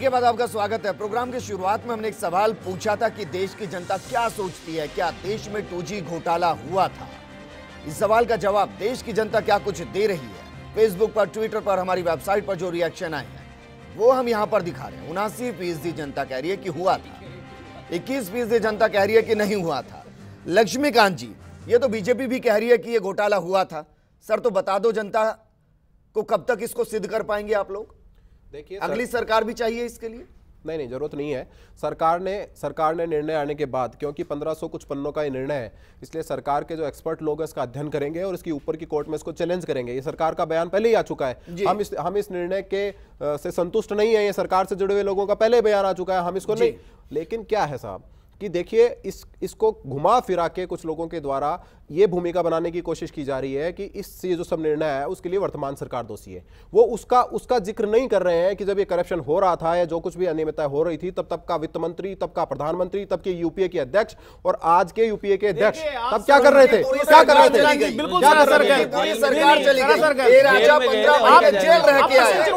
के बाद आपका स्वागत है प्रोग्राम की शुरुआत में हमने एक सवाल पूछा था कि देश की जनता क्या सोचती है क्या देश में टू घोटाला हुआ था इस सवाल का जवाब देश की जनता क्या कुछ दे रही है फेसबुक पर ट्विटर पर हमारी वेबसाइट पर जो रिएक्शन आए हैं वो हम यहाँ पर दिखा रहे हैं उनासी फीसदी जनता कह रही है कि हुआ था इक्कीस फीसदी जनता कह रही है कि नहीं हुआ था लक्ष्मीकांत जी ये तो बीजेपी भी कह रही है कि ये घोटाला हुआ था सर तो बता दो जनता को कब तक इसको सिद्ध कर पाएंगे आप लोग देखिए अगली सर... सरकार भी चाहिए इसके लिए नहीं नहीं जरूरत नहीं है सरकार ने सरकार ने निर्णय आने के बाद क्योंकि 1500 कुछ पन्नों का ये निर्णय है इसलिए सरकार के जो एक्सपर्ट लोग हैं इसका अध्ययन करेंगे और इसकी ऊपर की कोर्ट में इसको चैलेंज करेंगे ये सरकार का बयान पहले ही आ चुका है हम इस हम इस निर्णय के से संतुष्ट नहीं है ये सरकार से जुड़े हुए लोगों का पहले बयान आ चुका है हम इसको नहीं लेकिन क्या है साहब कि देखिए इस इसको घुमा फिरा के कुछ लोगों के द्वारा ये भूमिका बनाने की कोशिश की जा रही है कि इससे जो सब निर्णय है उसके लिए वर्तमान सरकार दोषी है वो उसका उसका जिक्र नहीं कर रहे हैं कि जब ये करप्शन हो रहा था या जो कुछ भी अनियमितता हो रही थी तब तब का वित्त मंत्री तब का प्रधानमंत्री तब के यूपीए के अध्यक्ष और आज के यूपीए के अध्यक्ष तब क्या कर रहे थे क्या कर रहे थे बिल्कुल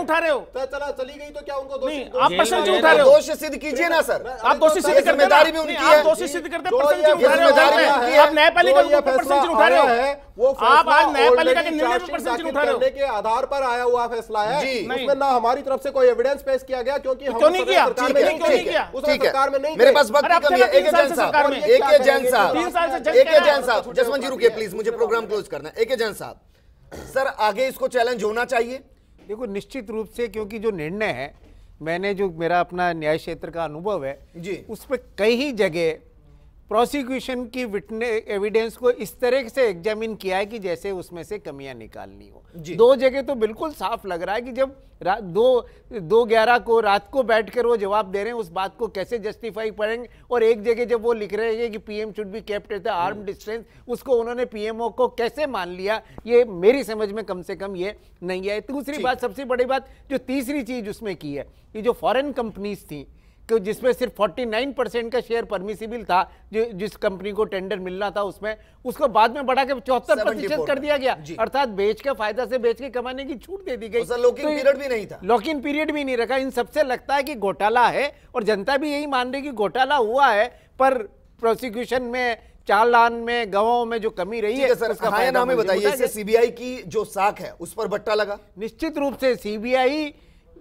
उठा रहे हो तो चला चली गई तो क्या उनको दोष सिद्ध कीजिए ना सर आप दोषी तो सिद्ध जिम्मेदारी भी आधार पर आया हुआ फैसला है उसमें ना हमारी तरफ से कोई एविडेंस पेश किया गया क्योंकि तो क्यों नहीं किया मेरे पास वक्त जसवंत जी रुकिए प्लीज मुझे प्रोग्राम क्लोज करना है एक एजेंट साहब सर आगे इसको चैलेंज होना चाहिए देखो निश्चित रूप से क्योंकि जो निर्णय है मैंने जो मेरा अपना न्याय क्षेत्र का अनुभव है जी उस पर कई जगह प्रोसिक्यूशन की विटने एविडेंस को इस तरह से एग्जामिन किया है कि जैसे उसमें से कमियां निकालनी हो दो जगह तो बिल्कुल साफ लग रहा है कि जब दो दो ग्यारह को रात को बैठकर वो जवाब दे रहे हैं उस बात को कैसे जस्टिफाई करेंगे और एक जगह जब वो लिख रहे हैं कि PM should be kept at the arm distance उसको उन्होंने पीएमओ को कैसे मान लिया ये मेरी समझ में कम से कम ये नहीं है दूसरी बात सबसे बड़ी बात जो तीसरी चीज उसमें की है कि जो फॉरेन कंपनीज थी कि जिसमें सिर्फ 49 परसेंट का शेयर परमिसिबल था जो जिस कंपनी को टेंडर मिलना था उसमें उसको बाद में बढ़ा के चौहत्तर प्रतिशत कर दिया गया अर्थात बेच के फायदा से बेच के कमाने की छूट दे दी गई लॉकिंग पीरियड तो भी नहीं था लॉकिंग पीरियड भी नहीं रखा इन सबसे लगता है कि घोटाला है और जनता भी यही मान रही कि घोटाला हुआ है पर प्रोसिक्यूशन में चालान में गवाओं में जो कमी रही है सर उसका हाँ नाम बताइए सीबीआई की जो साख है उस पर बट्टा लगा निश्चित रूप से सीबीआई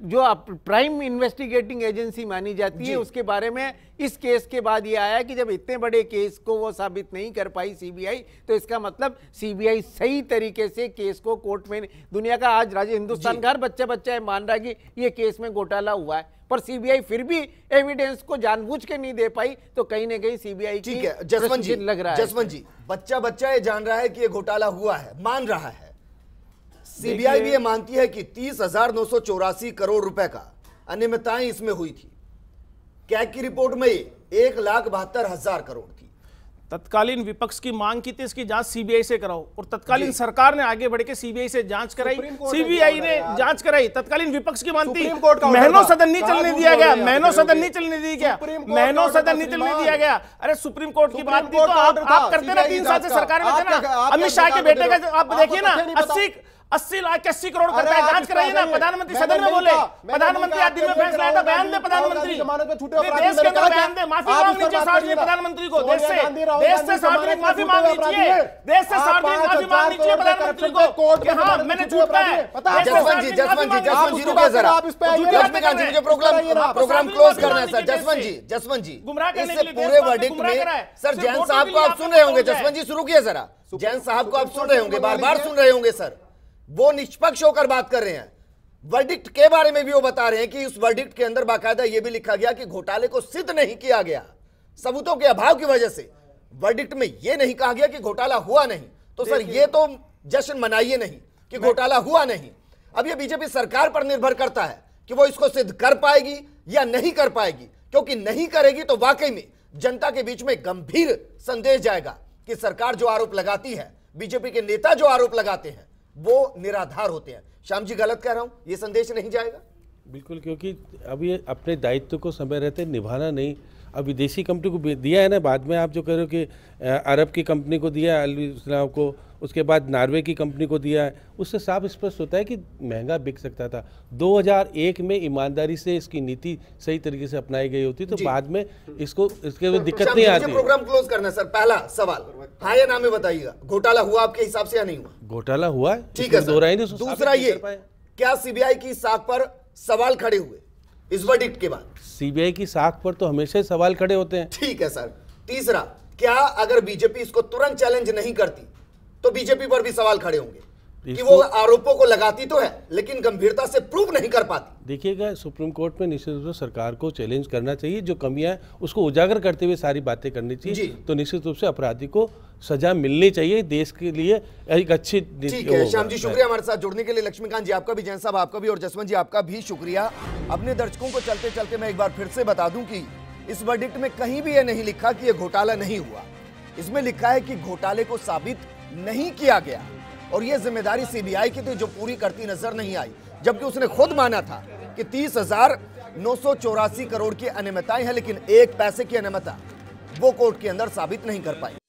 जो प्राइम इन्वेस्टिगेटिंग एजेंसी मानी जाती है उसके बारे में इस केस के बाद ये आया कि जब इतने बड़े केस को वो साबित नहीं कर पाई सीबीआई तो इसका मतलब सीबीआई सही तरीके से केस को कोर्ट में दुनिया का आज राज्य हिंदुस्तान का हर बच्चा बच्चा मान रहा है कि ये केस में घोटाला हुआ है पर सीबीआई फिर भी एविडेंस को जानबूझ के नहीं दे पाई तो कहीं ना कहीं सीबीआई ठीक है जसवंत जी लग रहा है जसवंत जी बच्चा बच्चा ये जान रहा है कि ये घोटाला हुआ है मान रहा है सीबीआई भी ये मानती है कि तीस हजार नौ सौ चौरासी करोड़ रुपए का अनियमितताएं इसमें हुई थी कैक की रिपोर्ट में एक लाख बहत्तर हजार करोड़ थी तत्कालीन विपक्ष की मांग की थी इसकी जांच सीबीआई से कराओ और तत्कालीन सरकार ने आगे बढ़ के सीबीआई से जांच कराई सीबीआई ने जांच कराई तत्कालीन विपक्ष की मांग थी महनो सदन नहीं चलने दिया गया महनो सदन नहीं चलने दिया गया महनो सदन नहीं चलने दिया गया अरे सुप्रीम कोर्ट की बात तो आप करते ना तीन साल से सरकार में अमित शाह के बेटे का आप देखिए ना अस्सी अस्सी लाख अस्सी करोड़ करता है जांच कराइए ना प्रधानमंत्री सदन में बोले प्रधानमंत्री आज दिन में फैसला आया था बयान दे प्रधानमंत्री देश के अंदर बयान दे माफी मांग लीजिए सार्वजनिक प्रधानमंत्री को देश से देश से सार्वजनिक माफी मांग लीजिए देश से सार्वजनिक माफी मांग लीजिए प्रधानमंत्री को कोर्ट हां मैंने झूठा है जसवंत जी जसवंत जी जसवंत जी रुकिए जरा आप इस पे रश्मिका जी मुझे प्रोग्राम प्रोग्राम क्लोज करना है सर जसवंत जी जसवंत जी इससे पूरे वर्डिक्ट में सर जैन साहब को आप सुन रहे होंगे जसवंत जी शुरू किया जरा जैन साहब को आप सुन रहे होंगे बार बार सुन रहे होंगे सर वो निष्पक्ष होकर बात कर रहे हैं वर्डिक्ट के बारे में भी वो बता रहे हैं कि उस वर्डिक्ट के अंदर बाकायदा यह भी लिखा गया कि घोटाले को सिद्ध नहीं किया गया सबूतों के अभाव की वजह से वर्डिक्ट में यह नहीं कहा गया कि घोटाला हुआ नहीं तो सर ये तो जश्न मनाइए नहीं कि घोटाला हुआ नहीं अब ये बीजेपी सरकार पर निर्भर करता है कि वो इसको सिद्ध कर पाएगी या नहीं कर पाएगी क्योंकि नहीं करेगी तो वाकई में जनता के बीच में गंभीर संदेश जाएगा कि सरकार जो आरोप लगाती है बीजेपी के नेता जो आरोप लगाते हैं वो निराधार होते हैं श्याम जी गलत कह रहा हूँ ये संदेश नहीं जाएगा बिल्कुल क्योंकि ये अपने दायित्व को समय रहते निभाना नहीं अब विदेशी कंपनी को दिया है ना बाद में आप जो कह रहे हो कि अरब की कंपनी को दिया अलविस्लाम को उसके बाद नार्वे की कंपनी को दिया है उससे साफ स्पष्ट होता है कि महंगा बिक सकता था 2001 में ईमानदारी से इसकी नीति सही तरीके से अपनाई गई होती तो बाद में इसको इसके तो दिक्कत नहीं आती प्रोग्राम क्लोज करना सर पहला सवाल हाँ या ना में बताइएगा घोटाला हुआ आपके हिसाब से या नहीं हुआ घोटाला हुआ ठीक है दूसरा ये क्या सीबीआई की साख पर सवाल खड़े हुए इस वर्डिक्ट के बाद सीबीआई की साख पर तो हमेशा ही सवाल खड़े होते हैं ठीक है सर तीसरा क्या अगर बीजेपी इसको तुरंत चैलेंज नहीं करती तो बीजेपी पर भी सवाल खड़े होंगे कि वो आरोपों को लगाती तो है लेकिन गंभीरता से प्रूव नहीं कर पाती देखिएगा सुप्रीम कोर्ट में निश्चित रूप से सरकार को चैलेंज करना चाहिए जो कमियां उसको उजागर करते हुए सारी बातें करनी चाहिए तो निश्चित रूप से अपराधी को सजा मिलनी चाहिए देश के लिए एक अच्छी ठीक है श्याम जी शुक्रिया हमारे साथ जुड़ने के लिए लक्ष्मीकांत जी आपका भी जैन साहब आपका भी और जसवंत जी आपका भी शुक्रिया अपने दर्शकों को चलते चलते मैं एक बार फिर से बता दूं कि इस वर्डिक्ट में कहीं भी यह नहीं लिखा कि यह घोटाला नहीं हुआ इसमें लिखा है कि घोटाले को साबित नहीं किया गया और ये जिम्मेदारी सीबीआई की थी जो पूरी करती नजर नहीं आई जबकि उसने खुद माना था कि तीस हजार नौ सौ चौरासी करोड़ की अनियमितताएं हैं लेकिन एक पैसे की अनियमितता वो कोर्ट के अंदर साबित नहीं कर पाई